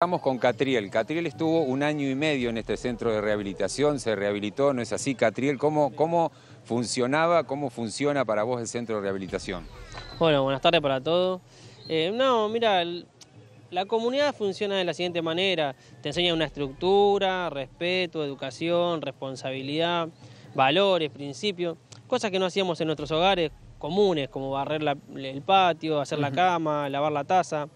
Estamos con Catriel. Catriel estuvo un año y medio en este centro de rehabilitación, se rehabilitó, ¿no es así, Catriel? ¿Cómo, cómo funcionaba, cómo funciona para vos el centro de rehabilitación? Bueno, buenas tardes para todos. Eh, no, mira, la comunidad funciona de la siguiente manera. Te enseña una estructura, respeto, educación, responsabilidad, valores, principios, cosas que no hacíamos en nuestros hogares comunes, como barrer el patio, hacer la cama, lavar la taza.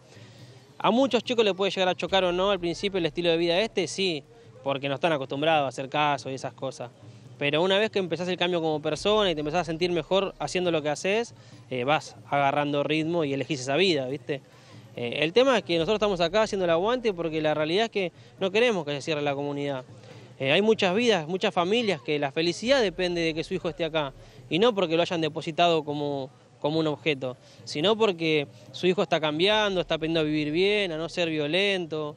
A muchos chicos le puede llegar a chocar o no al principio el estilo de vida este, sí, porque no están acostumbrados a hacer caso y esas cosas. Pero una vez que empezás el cambio como persona y te empezás a sentir mejor haciendo lo que haces, eh, vas agarrando ritmo y elegís esa vida, ¿viste? Eh, el tema es que nosotros estamos acá haciendo el aguante porque la realidad es que no queremos que se cierre la comunidad. Eh, hay muchas vidas, muchas familias que la felicidad depende de que su hijo esté acá y no porque lo hayan depositado como como un objeto, sino porque su hijo está cambiando, está aprendiendo a vivir bien, a no ser violento.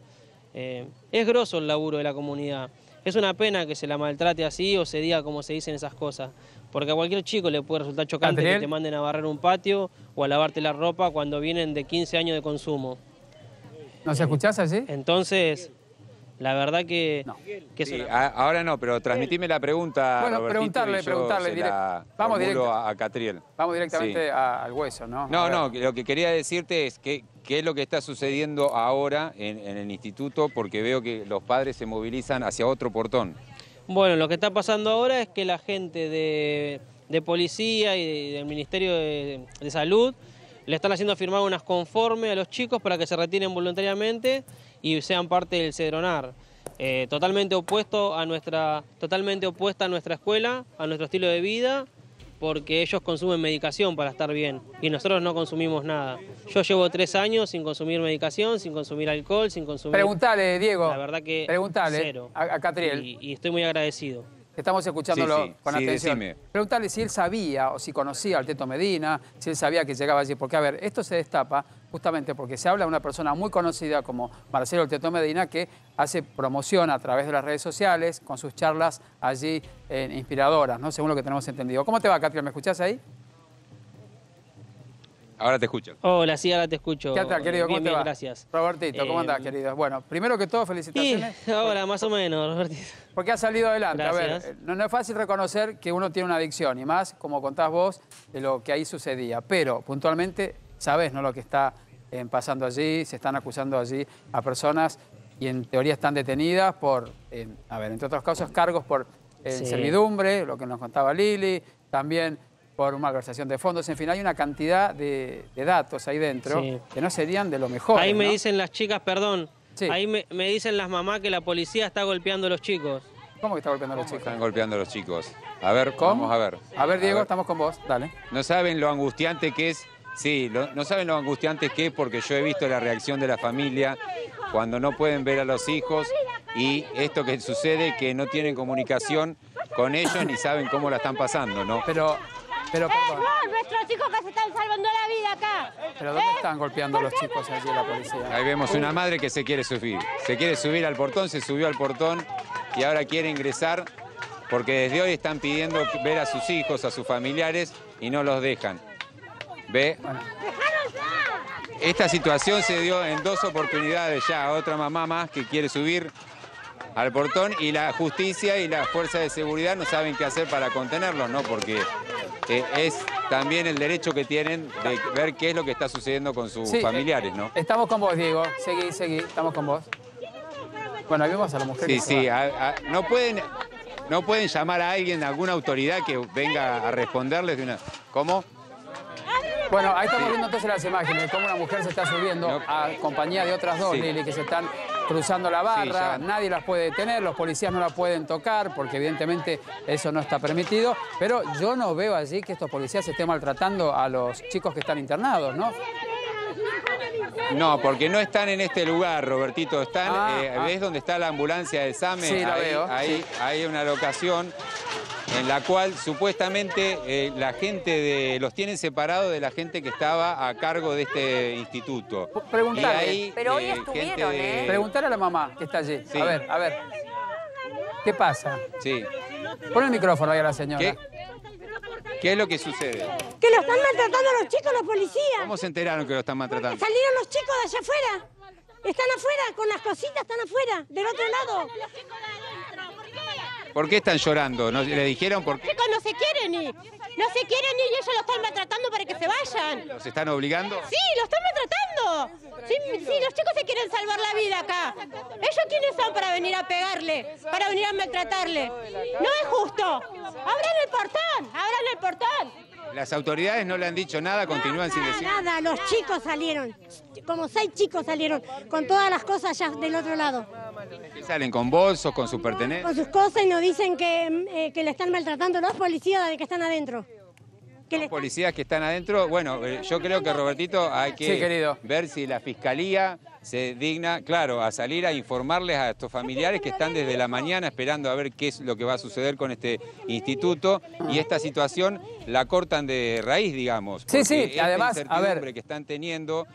Eh, es grosso el laburo de la comunidad. Es una pena que se la maltrate así o se diga como se dicen esas cosas, porque a cualquier chico le puede resultar chocante que te manden a barrer un patio o a lavarte la ropa cuando vienen de 15 años de consumo. ¿No se escuchás así? Entonces, la verdad que... No. Ahora no, pero transmitime la pregunta. Bueno, preguntarle, preguntarle. Vamos directo. A Catriel. Vamos directamente al hueso, ¿no? No, no, lo que quería decirte es que qué es lo que está sucediendo ahora en, el instituto, porque veo que los padres se movilizan hacia otro portón. Bueno, lo que está pasando ahora es que la gente de, policía y del Ministerio de, de Salud le están haciendo firmar unas conformes a los chicos para que se retiren voluntariamente y sean parte del Cedronar. Eh, totalmente opuesto a nuestra, totalmente opuesta a nuestra escuela, a nuestro estilo de vida, porque ellos consumen medicación para estar bien y nosotros no consumimos nada. Yo llevo tres años sin consumir medicación, sin consumir alcohol, sin consumir. Preguntale, Diego. La verdad que. Preguntale. A, Catriel. y estoy muy agradecido. Estamos escuchándolo con atención. Preguntarle si él sabía o si conocía al Teto Medina, si él sabía que llegaba allí. Porque, a ver, esto se destapa justamente porque se habla de una persona muy conocida como Marcelo el Teto Medina que hace promoción a través de las redes sociales con sus charlas allí eh, inspiradoras, ¿no? Según lo que tenemos entendido. ¿Cómo te va, Katia? ¿Me escuchás ahí? Ahora te escucho. Hola, sí, ahora te escucho. ¿Qué tal, querido? ¿Cómo te va? gracias. Robertito, ¿cómo eh, andás, querido? Bueno, primero que todo, felicitaciones. ahora, más o menos, Robertito. Porque ha salido adelante. A ver, no, es fácil reconocer que uno tiene una adicción, y más, como contás vos, de lo que ahí sucedía. Pero, puntualmente, sabes ¿no?, lo que está eh, pasando allí, se están acusando allí a personas y en teoría están detenidas por, a ver, entre otros casos, cargos por eh, servidumbre, lo que nos contaba Lili, también por una conversación de fondos. En fin, hay una cantidad de, datos ahí dentro que no serían de lo mejor. Ahí me dicen las chicas, perdón, ahí me, dicen las mamás que la policía está golpeando a los chicos. ¿Cómo que está golpeando a los chicos? Están golpeando a los chicos. A ver, ¿Cómo? vamos a ver. A ver, Diego, estamos con vos, dale. No saben lo angustiante que es, sí, no saben lo angustiante que es porque yo he visto la reacción de la familia cuando no pueden ver a los hijos y esto que sucede que no tienen comunicación con ellos ni saben cómo la están pasando, ¿no? Pero pero, ¡Eh, no, nuestros chicos que se están salvando la vida acá. ¿Pero dónde ¿Eh? están golpeando los chicos allí la policía? Ahí vemos una madre que se quiere subir. Se quiere subir al portón, se subió al portón y ahora quiere ingresar porque desde hoy están pidiendo ver a sus hijos, a sus familiares y no los dejan. ¿Ve? Esta situación se dio en dos oportunidades ya. Otra mamá más que quiere subir al portón y la justicia y la fuerza de seguridad no saben qué hacer para contenerlos, ¿no? Porque es también el derecho que tienen de ver qué es lo que está sucediendo con sus familiares, ¿no? Estamos con vos, Diego. Seguí, seguí. Estamos con vos. Bueno, ahí vemos a la mujer. Sí, sí. no, pueden, no pueden llamar a alguien, a alguna autoridad que venga a responderles de una... ¿Cómo? Bueno, ahí estamos viendo entonces las imágenes de cómo una mujer se está subiendo a compañía de otras dos, que se están cruzando la barra, nadie las puede detener, los policías no la pueden tocar porque evidentemente eso no está permitido, pero yo no veo allí que estos policías estén maltratando a los chicos que están internados, ¿no? No, porque no están en este lugar, Robertito. Están, ah, eh, ah. ¿Ves dónde está la ambulancia de examen? Sí, la veo. ahí, hay una locación en la cual supuestamente eh, la gente los tienen separados de la gente que estaba a cargo de este instituto. Preguntarle. Pero hoy eh, estuvieron, ¿eh? Preguntar a la mamá que está allí. A ver, a ver. ¿Qué pasa? Sí. Pon el micrófono ahí a la señora. ¿Qué? es lo que sucede? Que lo están maltratando los chicos los policías. ¿Cómo se enteraron que lo están maltratando? salieron los chicos de allá afuera. Están afuera, con las cositas están afuera, del otro lado. ¿Por qué están llorando? ¿No, ¿Le dijeron por qué? Chicos, no se quieren ir. No se quieren ir y ellos lo están maltratando para que se vayan. ¿Los están obligando? Sí, lo están maltratando. Sí, los chicos se quieren salvar la vida acá. ¿Ellos quiénes son para venir a pegarle? Para venir a maltratarle. No es justo. Abran el portón, abran el portón. Las autoridades no le han dicho nada, continúan sin decir. Nada, los chicos salieron, como seis chicos salieron, con todas las cosas ya del otro lado salen con bolsos, con sus pertenencias? Con sus cosas y nos dicen que, eh, le están maltratando los policías que están adentro. Que los policías que están adentro, bueno, eh, yo creo que Robertito hay que ver si la fiscalía se digna, claro, a salir a informarles a estos familiares que están desde la mañana esperando a ver qué es lo que va a suceder con este instituto y esta situación la cortan de raíz, digamos. Sí, sí, además, a ver. que están teniendo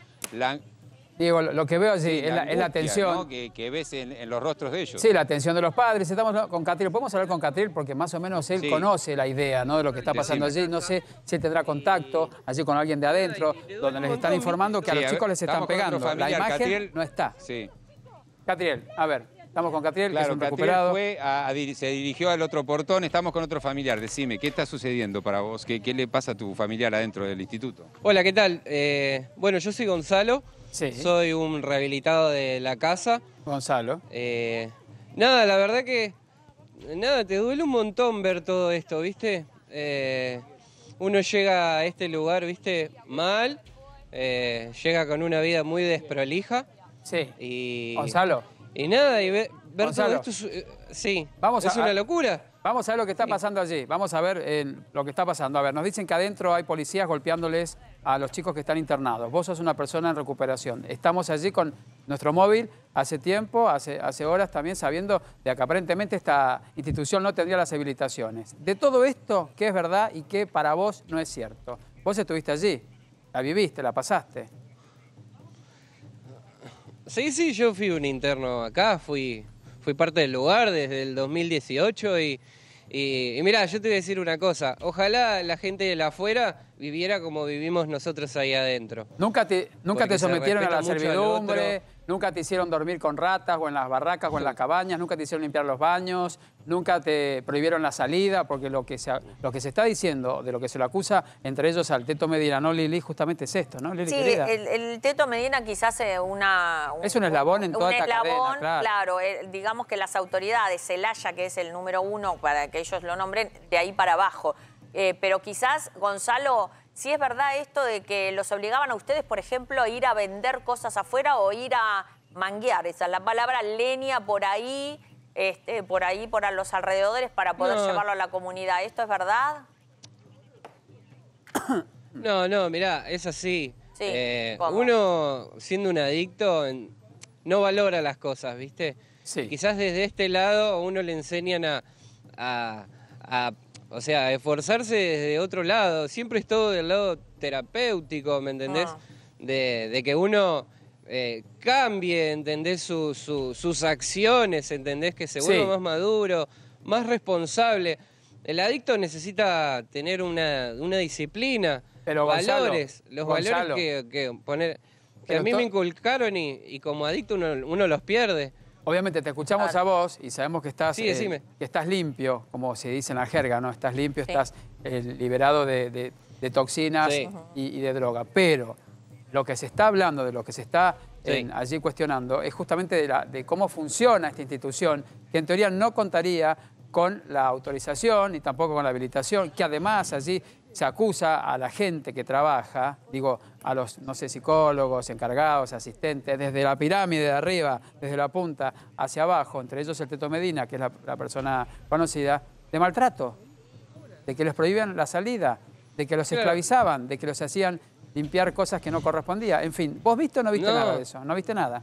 Diego, lo que veo sí, es, la, atención tensión. Que, ves en, los rostros de ellos. Sí, la atención de los padres. Estamos con Catriel. Podemos hablar con Catriel? porque más o menos él conoce la idea ¿no? de lo que está pasando allí. No sé si tendrá contacto allí con alguien de adentro, donde les están informando que a los chicos les están pegando. la imagen Catriel, no está. Sí. Catriel, a ver. Estamos con Catriel, que es recuperado. se dirigió al otro portón, estamos con otro familiar. Decime, ¿qué está sucediendo para vos? ¿Qué, qué le pasa a tu familiar adentro del instituto? Hola, ¿qué tal? Eh, bueno, yo soy Gonzalo. Soy un rehabilitado de la casa. Gonzalo. Eh, nada, la verdad que. Nada, te duele un montón ver todo esto, ¿viste? Eh, uno llega a este lugar, ¿viste? Mal. Eh, llega con una vida muy desprolija. Sí. Y, Gonzalo. Y nada, y ver todo esto. sí. Vamos es una locura. Vamos a ver lo que está pasando allí. Vamos a ver eh, lo que está pasando. A ver, nos dicen que adentro hay policías golpeándoles a los chicos que están internados. Vos sos una persona en recuperación. Estamos allí con nuestro móvil hace tiempo, hace, hace horas también, sabiendo de que aparentemente esta institución no tendría las habilitaciones. De todo esto, ¿qué es verdad y qué para vos no es cierto? Vos estuviste allí, la viviste, la pasaste. Sí, sí, yo fui un interno acá, fui fui parte del lugar desde el 2018 y, y, mira, yo te voy a decir una cosa, ojalá la gente de la afuera viviera como vivimos nosotros ahí adentro. Nunca te, nunca te sometieron a la servidumbre, Nunca te hicieron dormir con ratas o en las barracas o en las cabañas, nunca te hicieron limpiar los baños, nunca te prohibieron la salida, porque lo que se, lo que se está diciendo, de lo que se lo acusa, entre ellos al Teto Medina, no Lili, justamente es esto, ¿no? sí, el, Teto Medina quizás es una... es un eslabón en toda un eslabón, claro. Eh, digamos que las autoridades, el Haya, que es el número uno, para que ellos lo nombren, de ahí para abajo. Eh, pero quizás, Gonzalo si es verdad esto de que los obligaban a ustedes, por ejemplo, a ir a vender cosas afuera o ir a manguear, esa la palabra leña por ahí, este, por ahí, por a los alrededores para poder llevarlo a la comunidad. ¿Esto es verdad? No, no, mirá, es así. Eh, uno, siendo un adicto, no valora las cosas, ¿viste? Quizás desde este lado uno le enseñan a o sea, esforzarse desde otro lado. Siempre es todo del lado terapéutico, ¿me entendés? Ah. De, que uno eh, cambie, ¿entendés? sus acciones, ¿entendés? Que se vuelva más maduro, más responsable. El adicto necesita tener una, disciplina, Pero valores, los valores que, poner que a mí me inculcaron y, como adicto uno los pierde. Obviamente te escuchamos a vos y sabemos que estás, eh, que estás limpio, como se dice en la jerga, ¿no? Estás limpio, estás eh, liberado de, toxinas y, de droga. Pero lo que se está hablando, de lo que se está allí cuestionando, es justamente de cómo funciona esta institución, que en teoría no contaría con la autorización y tampoco con la habilitación, que además allí se acusa a la gente que trabaja, digo, a los, no sé, psicólogos, encargados, asistentes, desde la pirámide de arriba, desde la punta hacia abajo, entre ellos el Teto Medina, que es la, persona conocida, de maltrato, de que les prohibían la salida, de que los esclavizaban, de que los hacían limpiar cosas que no correspondían. En fin, ¿vos viste o no viste nada de eso? ¿No viste nada?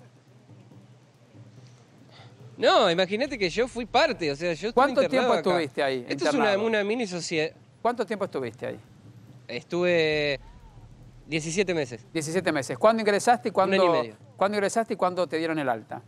No, imagínate que yo fui parte, o sea, yo ¿Cuánto tiempo estuviste ahí? Esto es una, una mini sociedad. ¿Cuánto tiempo estuviste ahí? Estuve 17 meses. 17 meses. ¿Cuándo ingresaste y cuándo, ¿cuándo ingresaste y cuándo te dieron el alta?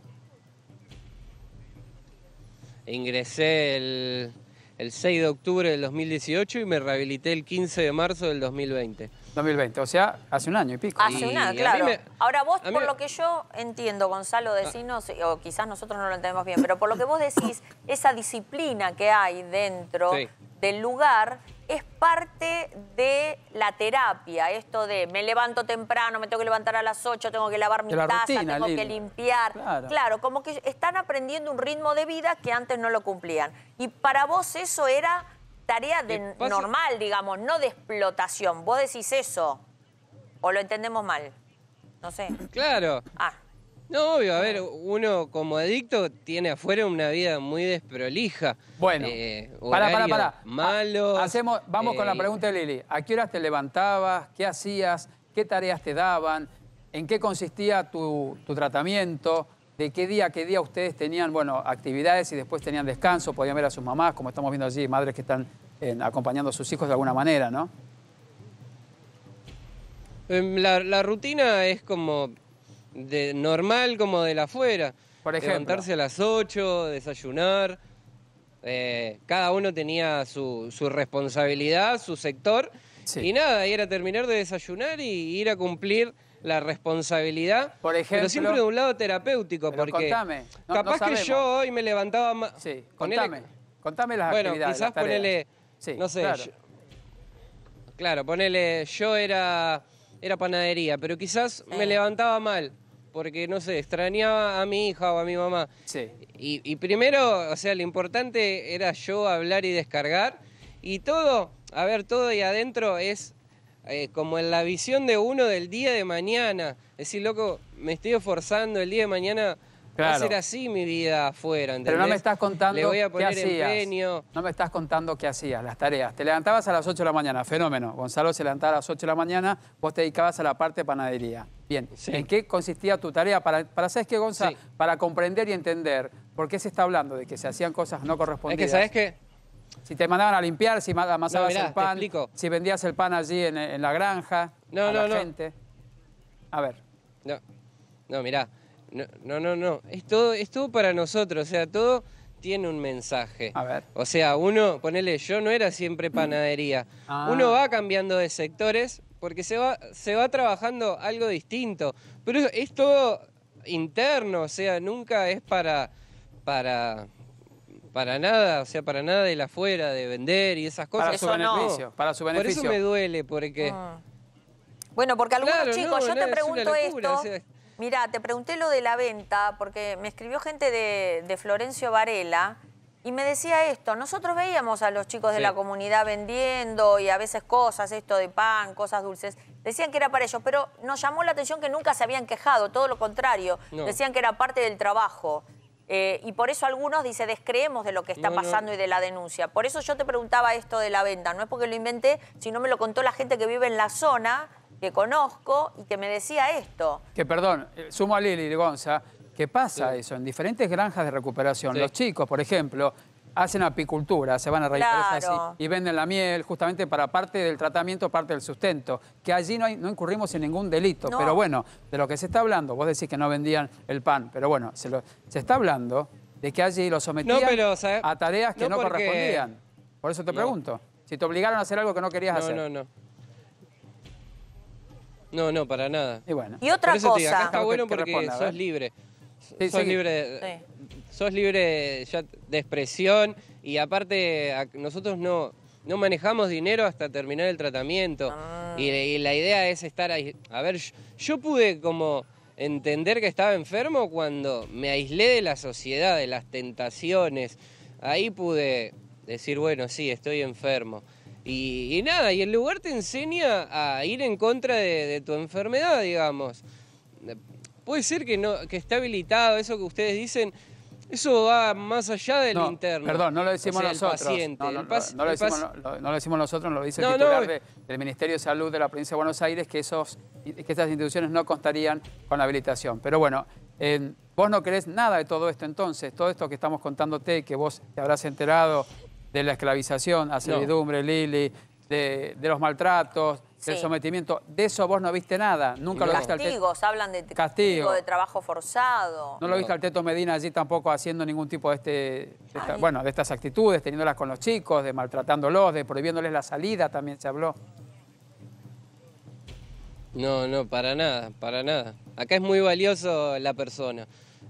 Ingresé el, el 6 de octubre del 2018 y me rehabilité el 15 de marzo del 2020. 2020, o sea, hace un año y pico. Hace un año, claro. Ahora vos, por lo que yo entiendo, Gonzalo, decinos, o quizás nosotros no lo entendemos bien, pero por lo que vos decís, esa disciplina que hay dentro del lugar es parte de la terapia, esto de me levanto temprano, me tengo que levantar a las 8, tengo que lavar mi taza, tengo que limpiar. claro, como que están aprendiendo un ritmo de vida que antes no lo cumplían. Y para vos eso era tarea normal, digamos, no de explotación. ¿Vos decís eso? ¿O lo entendemos mal? No sé. Claro. Ah. No, obvio, a ver, uno como adicto tiene afuera una vida muy desprolija. Bueno, para, eh, para, Malo. Hacemos, vamos con la eh, pregunta de Lili. ¿A qué horas te levantabas? ¿Qué hacías? ¿Qué tareas te daban? ¿En qué consistía tu, tu tratamiento? ¿De qué día a qué día ustedes tenían, bueno, actividades y después tenían descanso? Podían ver a sus mamás, como estamos viendo allí, madres que están acompañando a sus hijos de alguna manera, ¿no? Em, la, rutina es como de normal como de la afuera. Por ejemplo. Levantarse a las 8, desayunar. Eh, cada uno tenía su, responsabilidad, su sector. Y nada, y era terminar de desayunar y ir a cumplir la responsabilidad. Por ejemplo. Pero siempre de un lado terapéutico, porque. Contame, capaz que yo hoy me levantaba más. Sí, contame. contame las bueno, actividades. Quizás ponele no sé. Claro, ponele, yo era, era panadería, pero quizás me eh. levantaba mal. Porque, no sé, extrañaba a mi hija o a mi mamá. Sí. Y, primero, o sea, lo importante era yo hablar y descargar. Y todo, a ver, todo y adentro es eh, como en la visión de uno del día de mañana. es Decir, loco, me estoy esforzando, el día de mañana a así mi vida afuera, ¿entendés? Pero no me estás contando qué hacías. No me estás contando qué hacías, las tareas. Te levantabas a las 8 de la mañana, fenómeno. Gonzalo se levantaba a las 8 de la mañana, vos te dedicabas a la parte de panadería. Bien, ¿en qué consistía tu tarea? Para, para ¿sabes qué, Gonzalo? Para comprender y entender por qué se está hablando de que se hacían cosas no correspondidas. Es que, ¿sabes qué? Si te mandaban a limpiar, si amasabas el pan, si vendías el pan allí en, la granja, no, a no, la A ver. No, no, mirá. No, no, no, Es todo, para nosotros, o sea, todo tiene un mensaje. A ver. O sea, uno, ponele, yo no era siempre panadería. Ah. Uno va cambiando de sectores porque se va, se va trabajando algo distinto. Pero es, todo interno, o sea, nunca es para, para, para nada, o sea, para nada de la afuera, de vender y esas cosas. Para su beneficio, para su beneficio. Por eso me duele, porque... Ah. Bueno, porque algunos chicos, yo te pregunto esto... Mira, te pregunté lo de la venta porque me escribió gente de, Florencio Varela y me decía esto, nosotros veíamos a los chicos de la comunidad vendiendo y a veces cosas, esto de pan, cosas dulces. Decían que era para ellos, pero nos llamó la atención que nunca se habían quejado, todo lo contrario. Decían que era parte del trabajo. Eh, y por eso algunos, dice, descreemos de lo que está pasando y de la denuncia. Por eso yo te preguntaba esto de la venta. No es porque lo inventé, sino me lo contó la gente que vive en la zona que conozco y que me decía esto. Que perdón, eh, sumo a Lili de Gonza, que pasa eso en diferentes granjas de recuperación. Los chicos, por ejemplo, hacen apicultura, se van a raíces y venden la miel justamente para parte del tratamiento, parte del sustento, que allí no, hay, no incurrimos en ningún delito. Pero bueno, de lo que se está hablando, vos decís que no vendían el pan, pero bueno, se, lo, se está hablando de que allí lo sometían a tareas que no, no, correspondían. Por eso te pregunto, si te obligaron a hacer algo que no querías hacer. No, no, no. No, no, para nada. Y otra cosa. está bueno porque sos libre. Sí, sos, libre libre de expresión y aparte nosotros no, no manejamos dinero hasta terminar el tratamiento. Ah. Y, la idea es estar ahí. A ver, yo, yo, pude como entender que estaba enfermo cuando me aislé de la sociedad, de las tentaciones. Ahí pude decir, bueno, sí, estoy enfermo. Y, nada, y el lugar te enseña a ir en contra de, tu enfermedad, digamos. Puede ser que, no, que habilitado eso que ustedes dicen, eso va más allá del interno. Perdón, no lo decimos nosotros. no, lo decimos, no, lo nosotros, lo dice el titular del Ministerio de Salud de la Provincia de Buenos Aires, que, esos, que estas instituciones no contarían con habilitación. Pero bueno, eh, vos no crees nada de todo esto entonces, todo esto que estamos contándote, que vos te habrás enterado de la esclavización a servidumbre, Lili, de, de, los maltratos, del sometimiento. De eso vos no viste nada. Nunca lo viste Castigos, hablan de castigo, de trabajo forzado. No lo viste al Teto Medina allí tampoco haciendo ningún tipo de, este, bueno, de estas actitudes, teniéndolas con los chicos, de maltratándolos, de prohibiéndoles la salida, también se habló. No, no, para nada, para nada. Acá es muy valioso la persona,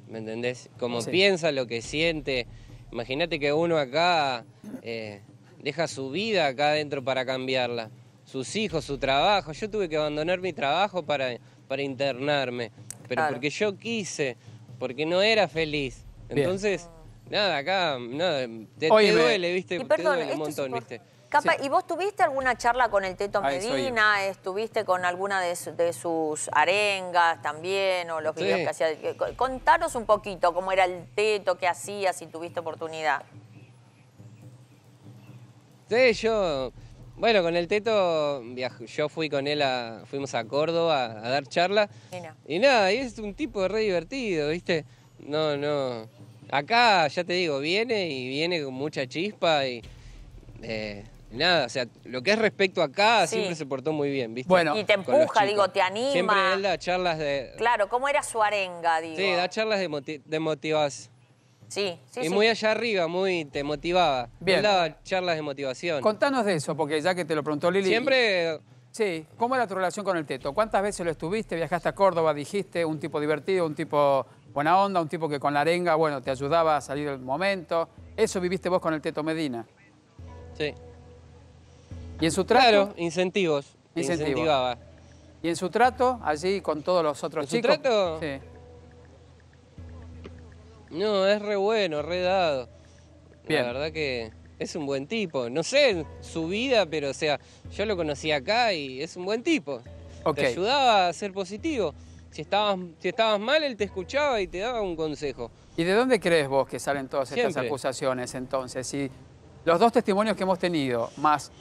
¿me entendés? Como piensa, lo que siente, Imagínate que uno acá eh, deja su vida acá adentro para cambiarla, sus hijos, su trabajo. Yo tuve que abandonar mi trabajo para, para internarme, pero porque yo quise, porque no era feliz. Entonces, nada, acá, nada, te, duele, ¿viste? te duele un montón, ¿viste? ¿y vos tuviste alguna charla con el Teto Medina? ¿Estuviste con alguna de, sus arengas también? ¿O los videos que hacía? Eh, contanos un poquito cómo era el Teto, qué hacías si tuviste oportunidad. Sí, yo... Bueno, con el Teto yo fui con él, a, fuimos a Córdoba a, dar charla. Y, nada, y es un tipo re divertido, ¿viste? No, no. Acá, ya te digo, viene y viene con mucha chispa y... Eh, nada, o sea, lo que es respecto acá siempre se portó muy bien, ¿viste? Bueno, y te empuja, digo, te anima. Siempre él da charlas de... Claro, ¿cómo era su arenga, digo? Sí, da charlas de, motivación. de motivas. Sí, sí, Y muy allá arriba, muy te motivaba. Bien. Él daba charlas de motivación. Contanos de eso, porque ya que te lo preguntó Lili... Siempre... Sí, ¿cómo era tu relación con el Teto? ¿Cuántas veces lo estuviste? ¿Viajaste a Córdoba? Dijiste, un tipo divertido, un tipo buena onda, un tipo que con la arenga, bueno, te ayudaba a salir del momento. ¿Eso viviste vos con el Teto Medina? Sí. ¿Y en su trato? Claro, incentivos. Incentivaba. ¿Y en su trato allí con todos los otros chicos? ¿En su trato? Sí. No, es re bueno, re dado. Bien. La verdad que es un buen tipo. No sé su vida, pero o sea, yo lo conocí acá y es un buen tipo. Te ayudaba a ser positivo. Si estabas, si estabas mal, él te escuchaba y te daba un consejo. ¿Y de dónde crees vos que salen todas estas acusaciones entonces? Si los dos testimonios que hemos tenido, más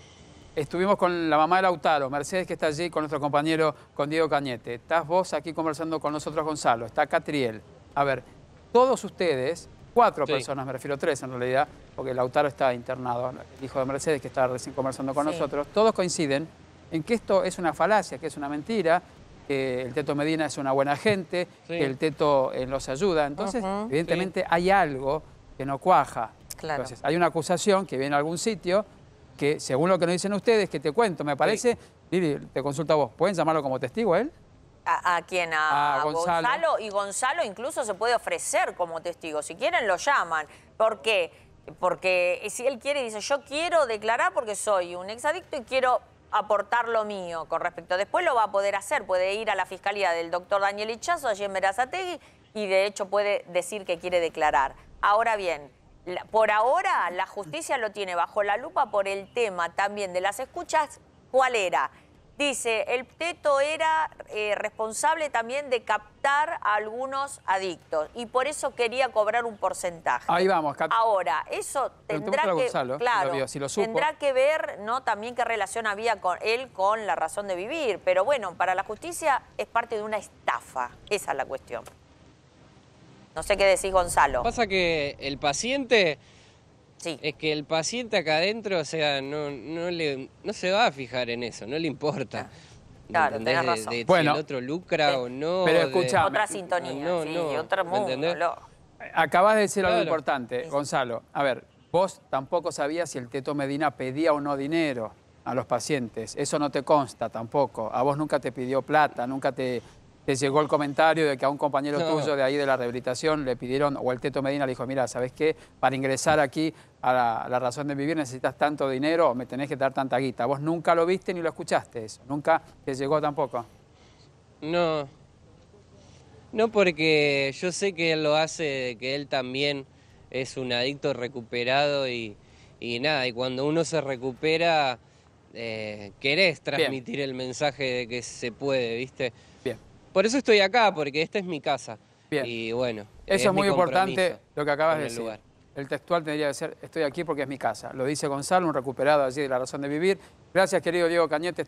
Estuvimos con la mamá de Lautaro, Mercedes que está allí con nuestro compañero, con Diego Cañete. Estás vos aquí conversando con nosotros, Gonzalo. Está Catriel. A ver, todos ustedes, cuatro personas, me refiero tres en realidad, porque Lautaro está internado, el hijo de Mercedes que está recién conversando con nosotros, todos coinciden en que esto es una falacia, que es una mentira, que el Teto Medina es una buena gente, que el Teto nos eh, ayuda. Entonces, evidentemente hay algo que no cuaja. Claro. hay una acusación que viene a algún sitio que según lo que nos dicen ustedes, que te cuento, me parece, Lili, te consulta a vos, ¿pueden llamarlo como testigo a él? ¿A, quién? A, Gonzalo. Y Gonzalo incluso se puede ofrecer como testigo. Si quieren, lo llaman. ¿Por qué? Porque si él quiere, dice, yo quiero declarar porque soy un exadicto y quiero aportar lo mío con respecto. Después lo va a poder hacer, puede ir a la fiscalía del doctor Daniel Ichazo allí en Berazategui, y de hecho puede decir que quiere declarar. Ahora bien, por ahora la justicia lo tiene bajo la lupa por el tema también de las escuchas. ¿Cuál era? Dice, el teto era eh, responsable también de captar a algunos adictos y por eso quería cobrar un porcentaje. Ahí vamos. Ahora, eso tendrá que, tendrá que ver ¿no? también qué relación había con él con la razón de vivir. Pero bueno, para la justicia es parte de una estafa. Esa es la cuestión. No sé qué decís, Gonzalo. Pasa que el paciente... Sí. Es que el paciente acá adentro, o sea, no, le, se va a fijar en eso, no le importa. Ah. Claro, razón. De, bueno, si el otro lucra eh, o no. Pero Otra sintonía, sí, otro mundo. Acabas de decir algo importante, Gonzalo. A ver, vos tampoco sabías si el Teto Medina pedía o no dinero a los pacientes. Eso no te consta tampoco. A vos nunca te pidió plata, nunca te te llegó el comentario de que a un compañero tuyo de ahí de la rehabilitación le pidieron, o el Teto Medina le dijo, mira, ¿sabes qué? Para ingresar aquí a la, razón de vivir necesitas tanto dinero me tenés que dar tanta guita. ¿Vos nunca lo viste ni lo escuchaste eso? ¿Nunca te llegó tampoco? No. No porque yo sé que él lo hace, que él también es un adicto recuperado y, nada, y cuando uno se recupera, eh, querés transmitir el mensaje de que se puede, ¿viste? Por eso estoy acá, porque esta es mi casa. Bien. Y bueno. Eso es, muy importante lo que acabas de decir. El textual tendría que ser, estoy aquí porque es mi casa. Lo dice Gonzalo, un recuperado allí de la razón de vivir. Gracias, querido Diego Cañete.